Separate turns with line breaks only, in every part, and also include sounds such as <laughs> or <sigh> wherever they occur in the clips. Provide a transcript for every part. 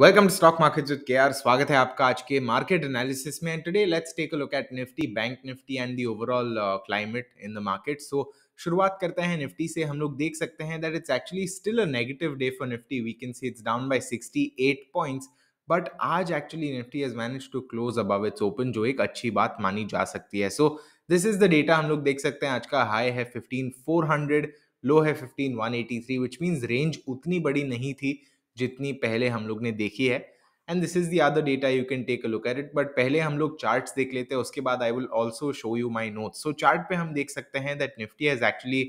Welcome to stock market with K R स्वागत है आपका आज के मार्केट एनालिसिस में and today let's take a look at Nifty bank Nifty and the overall climate in the market so शुरुआत करते हैं निफ्टी से हम लोग देख सकते हैं that it's actually still a negative day for Nifty we can see it's down by 68 points but आज actually Nifty has manage to close above its open जो एक अच्छी बात मानी जा सकती है so this is the data हम लोग देख सकते हैं आज का हाई है 15400 लो है 15183 व्हिच मींस रेंज उतनी बड़ी नहीं थी जितनी पहले हम लोग ने देखी है and this is the other data you can take a look at it but पहले हम लोग चार्ट्स देख लेते हैं उसके बाद I will also show you my notes so chart पे हम देख सकते हैं that Nifty has actually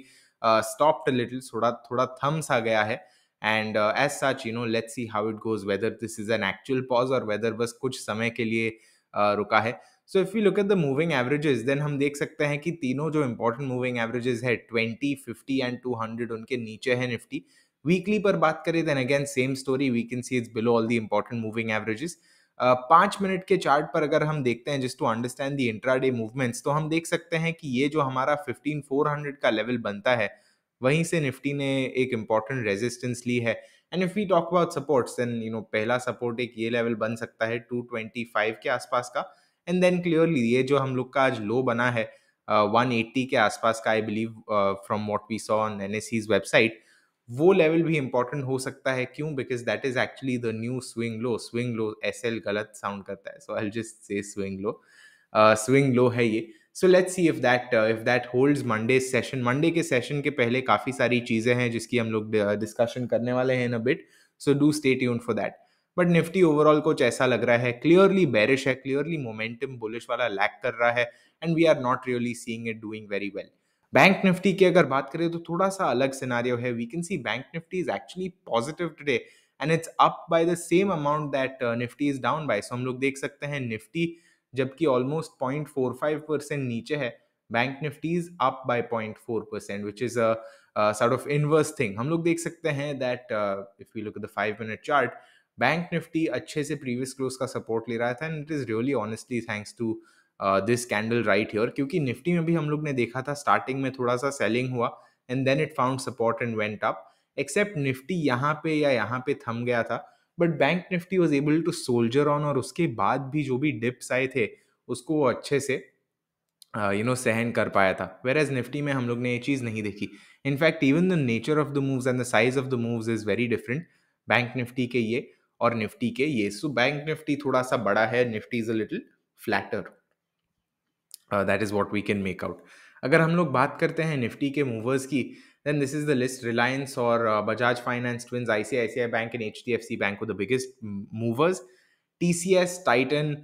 stopped little थोड़ा थोड़ा थम्स आ गया है and as such you know let's see how it goes whether this is an actual pause और वेदर बस कुछ समय के लिए uh, रुका है so if you look at the moving averages then हम देख सकते हैं कि तीनों जो इंपॉर्टेंट मूविंग एवरेजेस है twenty fifty and two hundred उनके नीचे है निफ्टी वीकली पर बात करें then again same story we can see is below all the important moving averages पाँच मिनट के चार्ट पर अगर हम देखते हैं जिस to understand the intraday movements तो हम देख सकते हैं कि ये जो हमारा फिफ्टीन फोर हंड्रेड का लेवल बनता है वहीं से निफ्टी ने एक इम्पॉर्टेंट रेजिस्टेंस ली है and if we talk about supports then you know पहला सपोर्ट एक ये लेवल बन सकता है टू ट्वेंटी फाइव के आसपास का एंड देन क्लियरली ये जो हम लोग का आज लो बना है uh, एट्टी के आसपास का I believe from what we saw on सीज वेबसाइट वो लेवल भी इंपॉर्टेंट हो सकता है क्यों because that is actually the new swing low swing low S L गलत साउंड करता है so I just say swing low swing low है ये so let's see if that if that holds Monday session Monday के session के पहले काफ़ी सारी चीज़ें हैं जिसकी हम लोग डिस्कशन uh, करने वाले हैं in a bit so do stay tune for that but Nifty overall कुछ ऐसा लग रहा है क्लियरली बैरिश है क्लियरली मोमेंटम बुलिश वाला लैक कर रहा है and we are not really seeing it doing very well
bank Nifty
की अगर बात करें तो थोड़ा सा अलग सिनारियो है we can see bank Nifty is actually positive today and it's up by the same amount that Nifty is down by so हम लोग देख सकते हैं निफ्टी जबकि almost point four five percent नीचे है bank Nifty is up by point four percent which is at of inverse thing हम लोग देख सकते हैं that if you look the five minute chart bank Nifty अच्छे से प्रीवियस क्लोज का सपोर्ट ले रहा था and it is really honestly thanks to this candle right here क्योंकि निफ्टी में भी हम लोग ने देखा था स्टार्टिंग में थोड़ा सा सेलिंग हुआ and then it found support and went up except Nifty यहाँ पे या यहाँ पे थम गया था but bank Nifty was able to soldier on और उसके बाद भी जो भी डिप्स आए थे उसको वो अच्छे से यू नो सहन कर पाया था वेर एज निफ्टी में हम लोग ने ये चीज़ नहीं देखी in fact even the nature of the moves and the size of the moves is very different bank Nifty के ये और निफ्टी के ये सो बैंक निफ्टी थोड़ा सा बड़ा है Nifty is a little flatter that is what we can make out अगर हम लोग बात करते हैं निफ्टी के मूवर्स की then this is the list Reliance और Bajaj finance twins I C I C I bank and H D F C bank the biggest movers T C S Titan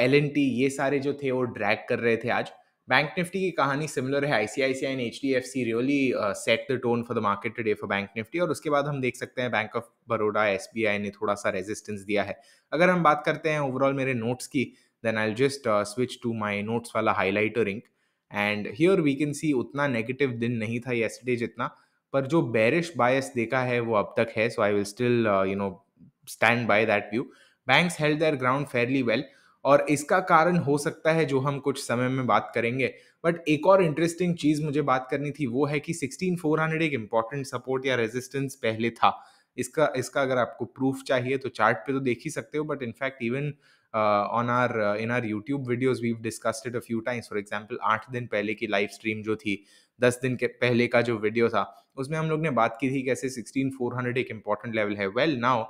L N T ये सारे जो थे वो ड्रैक कर रहे थे आज बैंक निफ्टी की कहानी सिमिलर है I I C C I and H D F C really set the tone for the market day for bank Nifty और उसके बाद हम देख सकते हैं bank of Baroda S B I ने थोड़ा सा रेजिस्टेंस दिया है अगर हम बात करते हैं ओवरऑल मेरे नोट्स की then I'll just uh, switch to my notes वाला highlighter ink and here we can see उतना negative दिन नहीं था yesterday jitna. पर जो bearish bias देखा है वो अब तक है so I will still uh, you know stand by that view banks held their ground fairly well और इसका कारण हो सकता है जो हम कुछ समय में बात करेंगे बट एक और इंटरेस्टिंग चीज़ मुझे बात करनी थी वो है कि सिक्सटीन फोर हंड्रेड एक इम्पॉर्टेंट सपोर्ट या रेजिस्टेंस पहले था इसका इसका अगर आपको प्रूफ चाहिए तो चार्ट पे तो देख ही सकते हो but in fact even uh, on our uh, in our YouTube videos we've discussed it a few times for example आठ दिन पहले की लाइव स्ट्रीम जो थी दस दिन के पहले का जो वीडियो था उसमें हम लोग ने बात की थी कैसे सिक्सटीन फोर हंड्रेड एक इम्पॉर्टेंट लेवल है वेल नाउ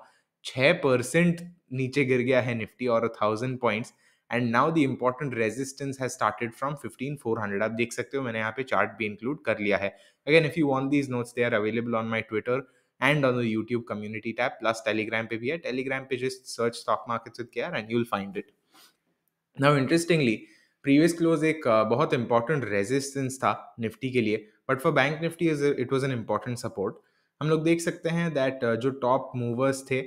छः परसेंट नीचे गिर गया है निफ्टी और thousand points and now the important resistance has started from fifteen four hundred आप देख सकते हो मैंने यहाँ पे चार्ट भी इंक्लूड कर लिया है again if you want these notes they are available on my Twitter and on the YouTube community tab plus Telegram पे भी है टेलीग्राम पे just search stock market with care and you'll find it now interestingly previous close एक uh, बहुत important resistance था Nifty के लिए but for bank Nifty is it was an important support हम लोग देख सकते हैं दैट uh, जो टॉप मूवर्स थे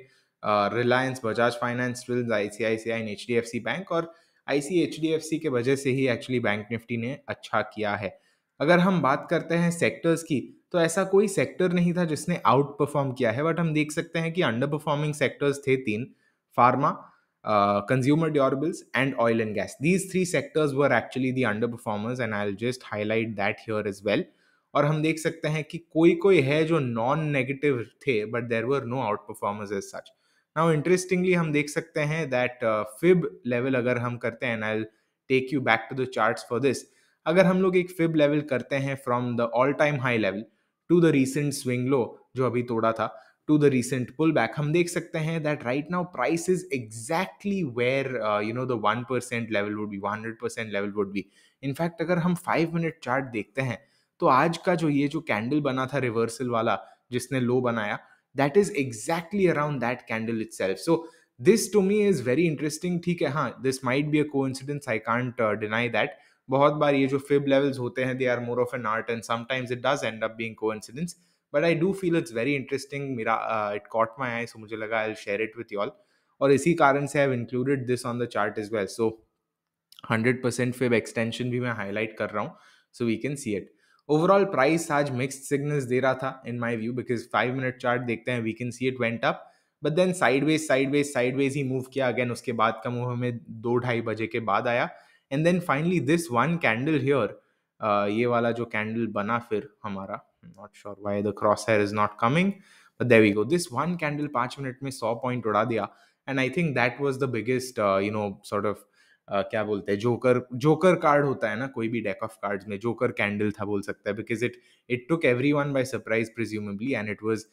रिलायंस बजाज फाइनेंस विल्स I C I C I and H D F C bank और I C H D F C के वजह से ही एक्चुअली बैंक निफ्टी ने अच्छा किया है अगर हम बात करते हैं सेक्टर्स की तो ऐसा कोई सेक्टर नहीं था जिसने आउट परफॉर्म किया है बट हम देख सकते हैं कि अंडर परफॉर्मिंग सेक्टर्स थे तीन pharma consumer durables and oil and gas these three sectors were actually the under performers and I just highlight that here is well और हम देख सकते हैं कि कोई कोई है जो नॉन नेगेटिव थे but there were no out performers as such now interestingly हम देख सकते हैं दैट फिब लेवल अगर हम करते हैं and I take you back to the charts for this अगर हम लोग एक फिब लेवल करते हैं from the all time high level to the recent swing low जो अभी तोड़ा था to the recent pull back हम देख सकते हैं that right now price is exactly where you know the one percent level would be one hundred percent level would be in fact अगर हम फाइव मिनट चार्ट देखते हैं तो आज का जो ये जो कैंडल बना था रिवर्सल वाला जिसने लो बनाया that is exactly around that candle itself so this to me is very interesting ठीक है हाँ this might be a coincidence I can't deny that बहुत बार ये जो फिब लेवल्स होते हैं they are more of an art and sometimes it does end up being coincidence but I do feel it's very interesting मेरा it caught my eye so मुझे लगा I share it with all और इसी कारण से I have included this on the chart is well so hundred percent fib extension भी मैं highlight कर रहा हूँ so we can see it overall price आज मिक्स सिग्नल्स दे रहा था in my view because five minute chart देखते हैं we can see it went up but then sideways sideways sideways ही मूव किया अगेन उसके बाद का मूव हमें दो ढाई बजे के बाद आया and then finally this one candle here ये वाला जो कैंडल बना फिर हमारा not sure why the cross hair is not coming but there we go this one candle पांच मिनट में सौ पॉइंट उड़ा दिया and I think that was the biggest you know sort of क्या बोलते हैं जोकर जोकर कार्ड होता है ना कोई भी डेक ऑफ कार्ड्स में जोकर कैंडल था बोल सकता है because it it took everyone by surprise presumably and it was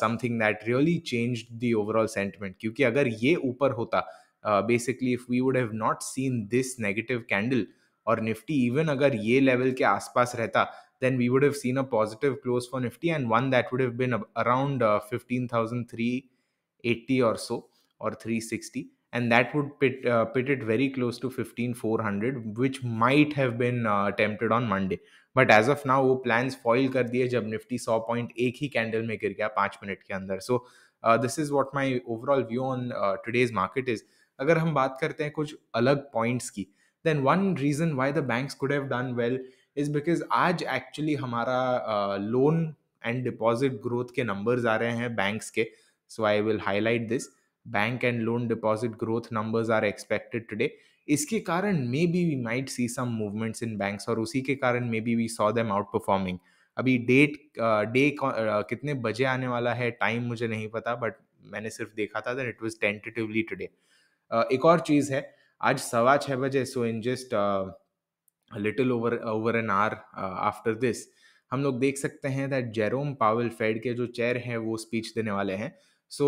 something that really change the overall sentiment क्योंकि अगर ये ऊपर होता Uh, basically if we would have not seen this negative candle और निफ्टी इवन अगर ये level के आसपास रहता then we would have seen a positive close for Nifty and one that would have been around uh, 15,380 or so or 360. And that would uh, pit, it very close to 15,400, which might have been uh, attempted on Monday. But as of now, वो plans foil कर दिए जब Nifty saw point एक ही candle में गिर गया पाँच minute के अंदर. So uh, this is what my overall view on today's market is. अगर हम बात करते हैं कुछ अलग पॉइंट्स की then one reason why the banks could have done well is because आज एक्चुअली हमारा लोन एंड डिपॉजिट ग्रोथ के नंबर्स आ रहे हैं बैंक्स के so I will highlight this bank and loan deposit growth numbers are expected today इसके कारण maybe we might see some movements in banks और उसी के कारण maybe we saw them out performing अभी डेट डे uh, uh, कितने बजे आने वाला है टाइम मुझे नहीं पता बट मैंने सिर्फ देखा था that it was tentatively today एक और चीज़ है आज सवा छः बजे so in just little over over an hour after this हम लोग देख सकते हैं दैट जेरोम पावल फेड के जो चेयर हैं वो स्पीच देने वाले हैं सो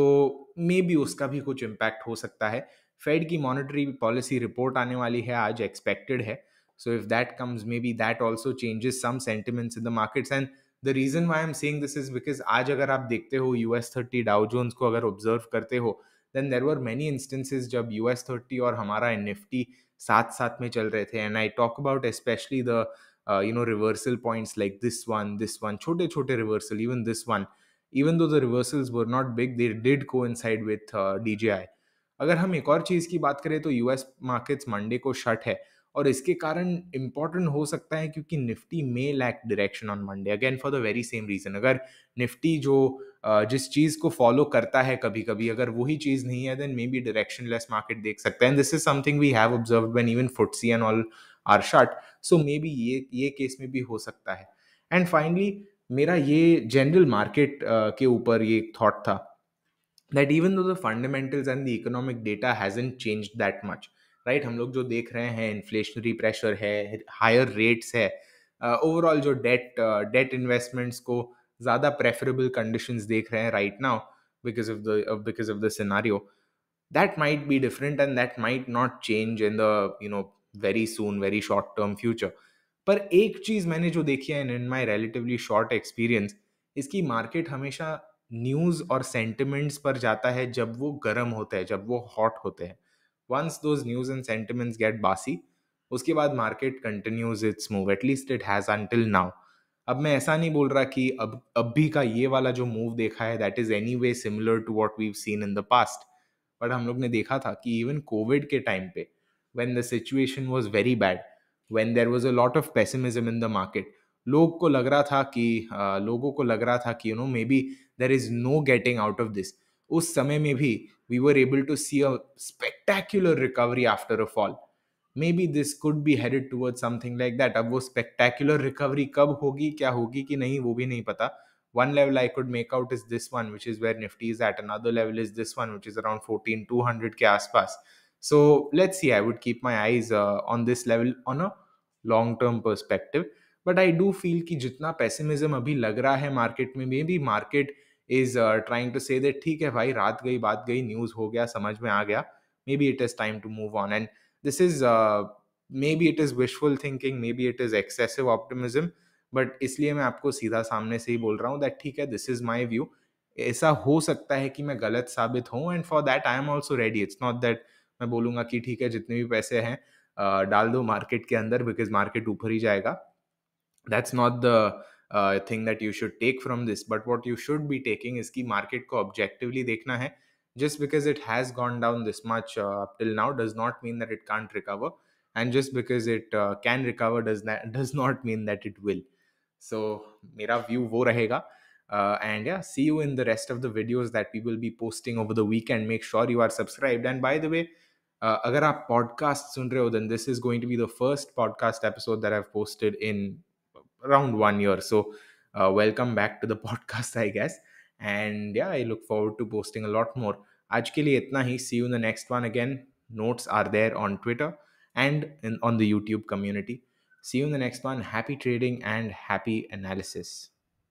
मे बी उसका भी कुछ इम्पैक्ट हो सकता है फेड की मॉनिटरी पॉलिसी रिपोर्ट आने वाली है आज एक्सपेक्टेड है so if that comes maybe that also changes some sentiments in the markets and the reason why am seeing this is because आज अगर आप देखते हो यू एस थर्टी डाउजोन्स को अगर ऑब्जर्व करते हो then there were many instances जब यू एस थर्टी और हमारा एन एफ टी साथ साथ में चल रहे थे and I talk about specially the you know reversal points like this one this one छोटे छोटे reversal even this one even though the reversals were not big they did को inside with D J I अगर हम एक और चीज़ की बात करें तो यू एस मार्केट्स मंडे को शट है और इसके कारण इंपॉर्टेंट हो सकता है क्योंकि Nifty may lack direction on Monday again for the very same reason अगर निफ्टी जो जिस चीज़ को फॉलो करता है कभी कभी अगर वही चीज़ नहीं है then maybe directionless market देख सकते हैं this is something we have observe when even FTSE and all are shut so maybe ये ये केस में भी हो सकता है एंड फाइनली मेरा ये जनरल मार्केट uh, के ऊपर ये एक थॉट था that even though the fundamentals and the economic data hasn't change that much right हम लोग जो देख रहे हैं इन्फ्लेशनरी प्रेशर है हायर रेट्स है ओवरऑल जो डेट डेट इन्वेस्टमेंट्स को ज़्यादा प्रेफरेबल कंडीशन देख रहे हैं right now because of the because of the scenario that might be different and that might not change in do know very soon very short term future पर एक चीज मैंने जो देखी है in my relatively short experience इसकी market हमेशा news और सेंटिमेंट्स पर जाता है जब वो गर्म होते हैं जब वो हॉट होते हैं once those news and sentiments get बासी उसके बाद market continues its move at least it has until now अब मैं ऐसा नहीं बोल रहा कि अब अभी का ये वाला जो मूव देखा है that is anyway similar to what we've seen in the past but हम लोग ने देखा था कि इवन कोविड के टाइम पे when the situation was very bad when there was a lot of pessimism in the market लोग को लग रहा था कि आ, लोगों को लग रहा था कि you know maybe there is no getting out of this उस समय में भी we were able to see a spectacular recovery after a fall maybe this could be headed toward something like that अब वो spectacular recovery कब होगी क्या होगी कि नहीं वो भी नहीं पता one level I could make out is this one which is where Nifty is at another level is this one which is around fourteen two hundred के आसपास so let's see I would keep my eyes on this level on a long term perspective but I do feel कि जितना pessimism अभी लग रहा है market में maybe market is trying to say that ठीक है भाई रात गई बात गई न्यूज़ हो गया समझ में आ गया maybe it is time to move on and this is maybe it is wishful thinking maybe it is excessive optimism but इसलिए मैं आपको सीधा सामने से ही बोल रहा हूँ दैट ठीक है दिस इज़ माई व्यू ऐसा हो सकता है कि मैं गलत साबित हूँ and for that I am also ready it's not that मैं बोलूँगा कि ठीक है जितने भी पैसे हैं uh, डाल दो मार्केट के अंदर बिकॉज मार्केट ऊपर ही जाएगा that's not the thing that you should take from this but what you should be taking इसकी मार्केट को ऑब्जेक्टिवली देखना है just because it has gone down this much uh, up till now does not mean that it can't recover and just because it uh, can recover <laughs> does not mean that it will so mera view wo uh, and yeah see you in the rest of the videos that we will be posting over the weekend make sure you are subscribed and by the way uh, अगर आप podcast सुन रहे हो then this is going to be the first podcast episode that I have around one year. So, uh, welcome back to the <laughs> podcast, I guess. And yeah, I look forward to posting a lot more. आज के लिए इतना ही see one. The next one again notes are there on Twitter and on the YouTube community see the the next one happy trading and happy analysis